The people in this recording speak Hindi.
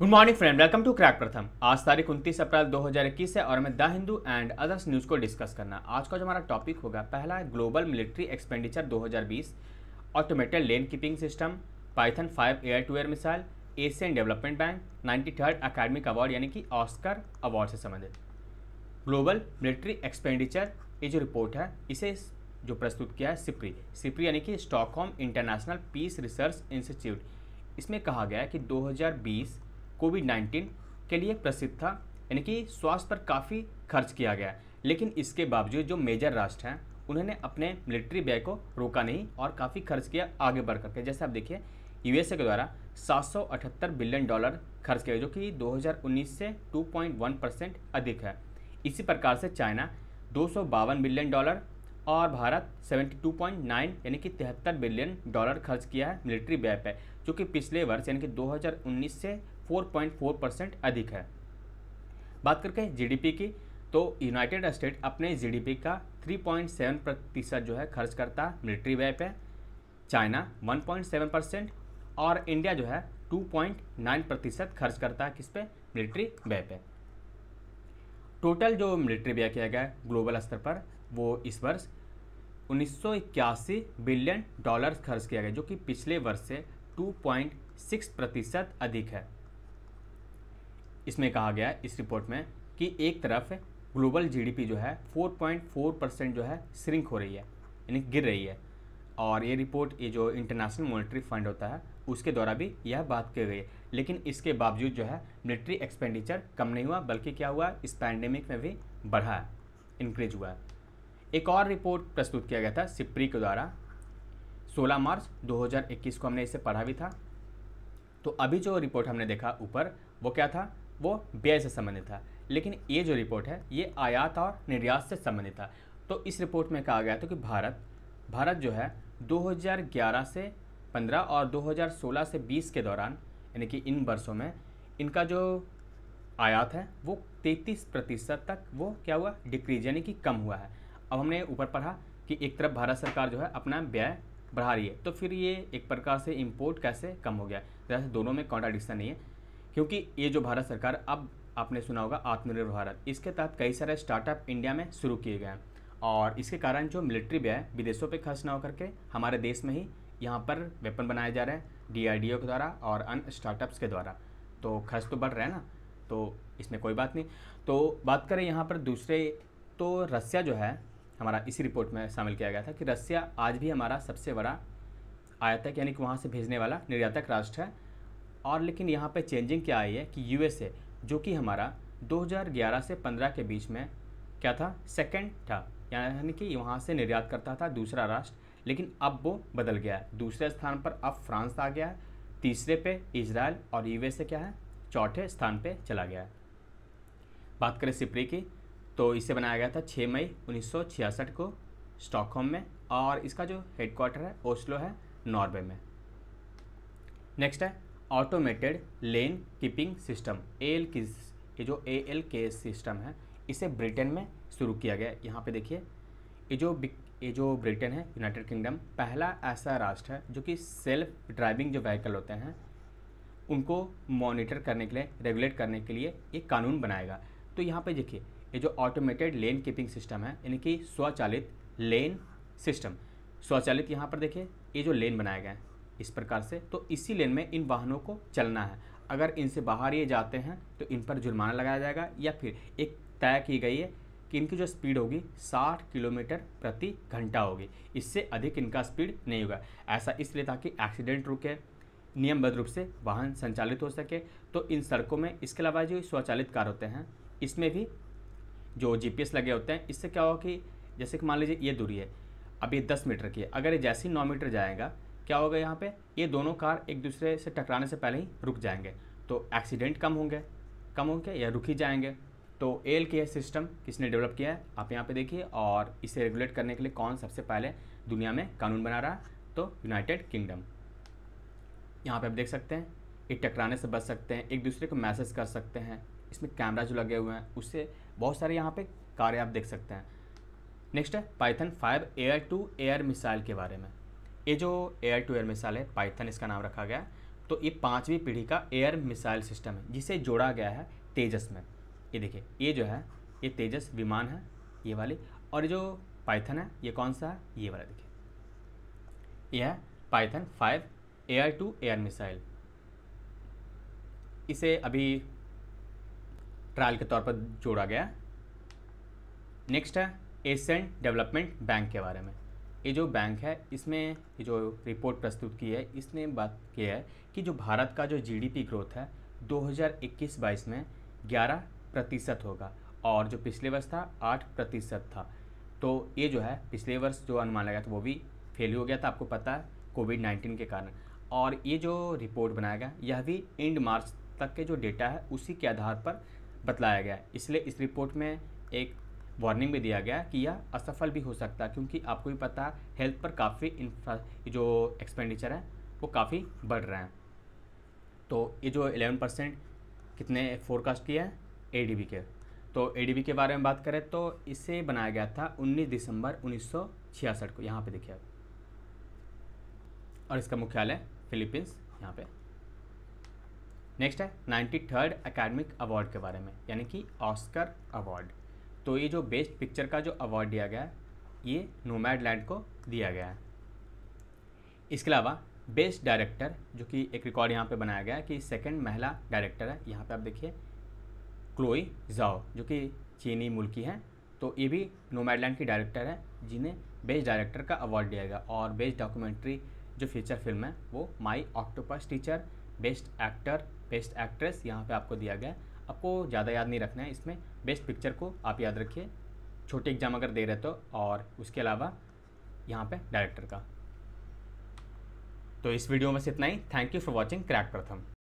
good morning friend welcome to crack Pratham आज तारीख उनतीस अप्रैल 2021 है और मैं the Hindu and others news को डिस्कस करना आज का जो हमारा टॉपिक होगा पहला है global military expenditure 2020 automated lane keeping system python five air to air missile Asian development bank ninety third academic award यानी कि ऑस्कर अवार्ड से संबंधित ग्लोबल मिलिट्री एक्सपेंडिचर ये जो रिपोर्ट है इसे जो प्रस्तुत किया है सिप्री सिप्री यानी कि Stockholm international peace research institute इसमें कहा गया है कि दो कोविड नाइन्टीन के लिए प्रसिद्ध था यानी कि स्वास्थ्य पर काफ़ी खर्च किया गया लेकिन इसके बावजूद जो मेजर राष्ट्र हैं उन्होंने अपने मिलिट्री व्यय को रोका नहीं और काफ़ी खर्च किया आगे बढ़ करके जैसे आप देखिए यूएसए के द्वारा 778 बिलियन डॉलर खर्च किया जो कि 2019 से 2.1 परसेंट अधिक है इसी प्रकार से चाइना दो बिलियन डॉलर और भारत 72.9 यानी कि तिहत्तर बिलियन डॉलर खर्च किया है मिलिट्री व्यय पर जो कि पिछले वर्ष यानी कि 2019 से 4.4 परसेंट अधिक है बात करके जीडीपी की तो यूनाइटेड स्टेट अपने जीडीपी का 3.7 प्रतिशत जो है खर्च करता है मिलिट्री व्यय पे चाइना 1.7 परसेंट और इंडिया जो है 2.9 प्रतिशत खर्च करता है किस पे मिलिट्री व्यय पे टोटल जो मिलिट्री व्यय किया गया ग्लोबल स्तर पर वो इस वर्ष उन्नीस बिलियन डॉलर खर्च किया गया जो कि पिछले वर्ष से 2.6 प्रतिशत अधिक है इसमें कहा गया है इस रिपोर्ट में कि एक तरफ ग्लोबल जीडीपी जो है 4.4 परसेंट जो है श्रिंक हो रही है यानी गिर रही है और ये रिपोर्ट ये जो इंटरनेशनल मॉनेटरी फंड होता है उसके द्वारा भी यह बात की गई लेकिन इसके बावजूद जो है मिलिट्री एक्सपेंडिचर कम नहीं हुआ बल्कि क्या हुआ इस पैंडेमिक में भी बढ़ा है इंक्रीज हुआ है एक और रिपोर्ट प्रस्तुत किया गया था सिप्री के द्वारा 16 मार्च 2021 को हमने इसे पढ़ा भी था तो अभी जो रिपोर्ट हमने देखा ऊपर वो क्या था वो व्यय से संबंधित था लेकिन ये जो रिपोर्ट है ये आयात और निर्यात से संबंधित था तो इस रिपोर्ट में कहा गया था कि भारत भारत जो है 2011 से 15 और 2016 से 20 के दौरान यानी कि इन वर्षों में इनका जो आयात है वो 33 प्रतिशत तक वो क्या हुआ डिक्रीज यानी कि कम हुआ है अब हमने ऊपर पढ़ा कि एक तरफ भारत सरकार जो है अपना व्यय बढ़ा रही है तो फिर ये एक प्रकार से इम्पोर्ट कैसे कम हो गया जैसे दोनों में कॉन्ट्राडिक्शन नहीं है क्योंकि ये जो भारत सरकार अब आपने सुना होगा आत्मनिर्भर भारत इसके तहत कई सारे स्टार्टअप इंडिया में शुरू किए गए हैं और इसके कारण जो मिलिट्री व्यय विदेशों पर खर्च ना होकर के हमारे देश में ही यहाँ पर वेपन बनाए जा रहे हैं डीआरडीओ के द्वारा और अन्य स्टार्टअप्स के द्वारा तो खर्च तो बढ़ रहा है ना तो इसमें कोई बात नहीं तो बात करें यहाँ पर दूसरे तो रसिया जो है हमारा इसी रिपोर्ट में शामिल किया गया था कि रसिया आज भी हमारा सबसे बड़ा आयातक यानी कि वहाँ से भेजने वाला निर्यातक राष्ट्र है और लेकिन यहाँ पे चेंजिंग क्या आई है कि यूएसए जो कि हमारा 2011 से 15 के बीच में क्या था सेकंड था यानी कि वहाँ से निर्यात करता था दूसरा राष्ट्र लेकिन अब वो बदल गया है दूसरे स्थान पर अब फ्रांस आ गया है तीसरे पे इसराइल और यूएसए क्या है चौथे स्थान पर चला गया है बात करें सिपरी की तो इसे बनाया गया था छः मई उन्नीस को स्टॉकहोम में और इसका जो हेडक्वार्टर है ओस्लो है नॉर्वे में नेक्स्ट है automated lane keeping system A L की ये जो A L K S system है इसे ब्रिटेन में शुरू किया गया यहाँ पे देखिए ये जो ये जो ब्रिटेन है यूनाइटेड किंगडम पहला ऐसा राष्ट्र है जो कि सेल्फ ड्राइविंग जो व्हीकल होते हैं उनको मॉनिटर करने के लिए रेगुलेट करने के लिए एक कानून बनाएगा तो यहाँ पे देखिए ये जो ऑटोमेटेड लेन कीपिंग सिस्टम है यानी कि स्वचालित लेन सिस्टम स्वचालित यहाँ पर देखिए ये जो लेन बनाए गए हैं इस प्रकार से तो इसी लेन में इन वाहनों को चलना है अगर इनसे बाहर ये जाते हैं तो इन पर जुर्माना लगाया जाएगा या फिर एक तय की गई है कि इनकी जो स्पीड होगी 60 किलोमीटर प्रति घंटा होगी इससे अधिक इनका स्पीड नहीं होगा ऐसा इसलिए ताकि एक्सीडेंट रुके नियमबद्ध रूप से वाहन संचालित हो सके तो इन सड़कों में इसके अलावा जो स्वचालित कार होते हैं इसमें भी जो जी लगे होते हैं इससे क्या होगा कि जैसे कि मान लीजिए ये दूरी है अब ये दस मीटर की है अगर ये जैसे ही नौ मीटर जाएगा क्या होगा यहाँ पे ये दोनों कार एक दूसरे से टकराने से पहले ही रुक जाएंगे तो एक्सीडेंट कम होंगे कम होंगे या रुक ही जाएंगे तो एल के सिस्टम किसने डेवलप किया है आप यहाँ पे देखिए और इसे रेगुलेट करने के लिए कौन सबसे पहले दुनिया में कानून बना रहा है तो यूनाइटेड किंगडम यहाँ पे आप देख सकते हैं ये टकराने से बच सकते हैं एक दूसरे को मैसेज कर सकते हैं इसमें कैमरा जो लगे हुए हैं उससे बहुत सारे यहाँ पर कार्य आप देख सकते हैं नेक्स्ट है python five air to air missile के बारे में ये जो एयर टू एयर मिसाइल है पाइथन इसका नाम रखा गया तो ये पाँचवीं पीढ़ी का एयर मिसाइल सिस्टम है जिसे जोड़ा गया है तेजस में ये देखिए ये जो है ये तेजस विमान है ये वाली और ये जो पाइथन है ये कौन सा है ये वाला देखिए यह है python five air to air missile इसे अभी ट्रायल के तौर पर जोड़ा गया नेक्स्ट है एशियन डेवलपमेंट बैंक के बारे में ये जो बैंक है इसमें ये जो रिपोर्ट प्रस्तुत की है इसने बात की है कि जो भारत का जो जीडीपी ग्रोथ है 2021-22 में 11 प्रतिशत होगा और जो पिछले वर्ष था 8 प्रतिशत था तो ये जो है पिछले वर्ष जो अनुमान लगाया था वो भी फेल हो गया था आपको पता है कोविड नाइन्टीन के कारण और ये जो रिपोर्ट बनाया गया यह भी एंड मार्च तक के जो डेटा है उसी के आधार पर बतलाया गया इसलिए इस रिपोर्ट में एक वार्निंग भी दिया गया कि यह असफल भी हो सकता है क्योंकि आपको भी पता है हेल्थ पर काफ़ी इंफ्रा जो एक्सपेंडिचर है वो काफ़ी बढ़ रहा है तो ये जो 11 परसेंट कितने फोरकास्ट किया है ए के तो ए के बारे में बात करें तो इसे बनाया गया था 19 दिसंबर 1966 को यहाँ पे देखिए और इसका मुख्यालय फिलीपींस यहाँ पे नेक्स्ट है नाइन्टी थर्ड अकेडमिक अवार्ड के बारे में यानी कि ऑस्कर अवार्ड तो ये जो बेस्ट पिक्चर का जो अवार्ड दिया गया है ये नोमैड लैंड को दिया गया है इसके अलावा बेस्ट डायरेक्टर जो कि एक रिकॉर्ड यहाँ पे बनाया गया है कि सेकंड महिला डायरेक्टर है यहाँ पे आप देखिए क्लोई जाओ जो कि चीनी मुल्क की हैं तो ये भी नोमैडलैंड की डायरेक्टर है जिन्हें बेस्ट डायरेक्टर का अवार्ड दिया गया और बेस्ट डॉक्यूमेंट्री जो फीचर फिल्म है वो my octopus teacher best actor best actress यहाँ पर आपको दिया गया आपको ज़्यादा याद नहीं रखना है इसमें बेस्ट पिक्चर को आप याद रखिए छोटे एग्जाम अगर दे रहे तो और उसके अलावा यहाँ पे डायरेक्टर का तो इस वीडियो में से इतना ही thank you for watching crack प्रथम